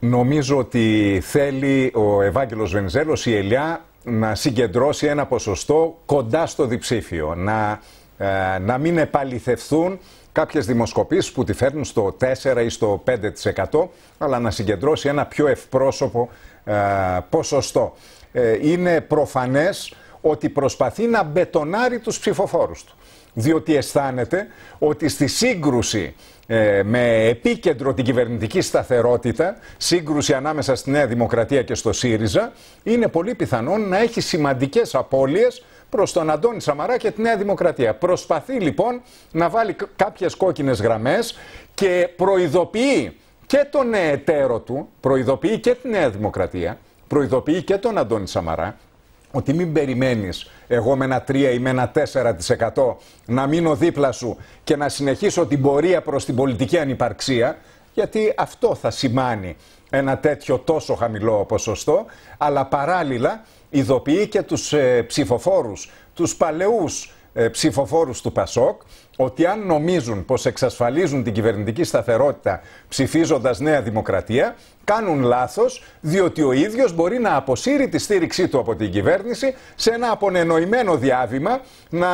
Νομίζω ότι θέλει ο Ευάγγελος Βενιζέλος, η Ελιά, να συγκεντρώσει ένα ποσοστό κοντά στο διψήφιο. Να, ε, να μην επαληθευθούν κάποιες δημοσκοπήσεις που τη φέρνουν στο 4 ή στο 5% αλλά να συγκεντρώσει ένα πιο ευπρόσωπο ε, ποσοστό. Ε, είναι προφανές ότι προσπαθεί να μπετονάρει τους ψηφοφόρους του. Διότι αισθάνεται ότι στη σύγκρουση ε, με επίκεντρο την κυβερνητική σταθερότητα, σύγκρουση ανάμεσα στη Νέα Δημοκρατία και στο ΣΥΡΙΖΑ, είναι πολύ πιθανόν να έχει σημαντικές απώλειες προς τον Αντώνη Σαμαρά και τη Νέα Δημοκρατία. Προσπαθεί λοιπόν να βάλει κάποιες κόκκινες γραμμές και προειδοποιεί και τον εταίρο του, προειδοποιεί και τη Νέα Δημοκρατία, προειδοποιεί και τον Αντώνη Σαμαρά ότι μην περιμένεις εγώ με ένα 3 ή με ένα 4% να μείνω δίπλα σου και να συνεχίσω την πορεία προς την πολιτική ανυπαρξία, γιατί αυτό θα σημάνει ένα τέτοιο τόσο χαμηλό ποσοστό, αλλά παράλληλα ειδοποιεί και τους ε, ψηφοφόρους, τους παλαιούς ε, ψηφοφόρους του ΠΑΣΟΚ ότι αν νομίζουν πως εξασφαλίζουν την κυβερνητική σταθερότητα ψηφίζοντας Νέα Δημοκρατία, κάνουν λάθος διότι ο ίδιος μπορεί να αποσύρει τη στήριξή του από την κυβέρνηση σε ένα απονενοημένο διάβημα να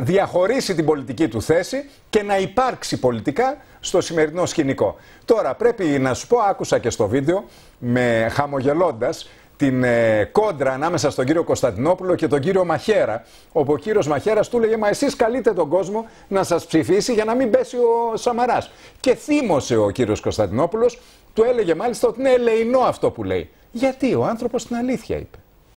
διαχωρίσει την πολιτική του θέση και να υπάρξει πολιτικά στο σημερινό σκηνικό. Τώρα πρέπει να σου πω, άκουσα και στο βίντεο, με χαμογελώντας, την ε, κόντρα ανάμεσα στον κύριο Κωνσταντινόπουλο και τον κύριο Μαχέρα. Όπου ο κύριος Μαχέρα του έλεγε Μα εσείς καλείτε τον κόσμο να σας ψηφίσει για να μην πέσει ο Σαμαράς. Και θύμωσε ο κύριος Κωνσταντινόπουλος, του έλεγε μάλιστα ότι είναι ελεηνό αυτό που λέει. Γιατί ο άνθρωπος την αλήθεια είπε.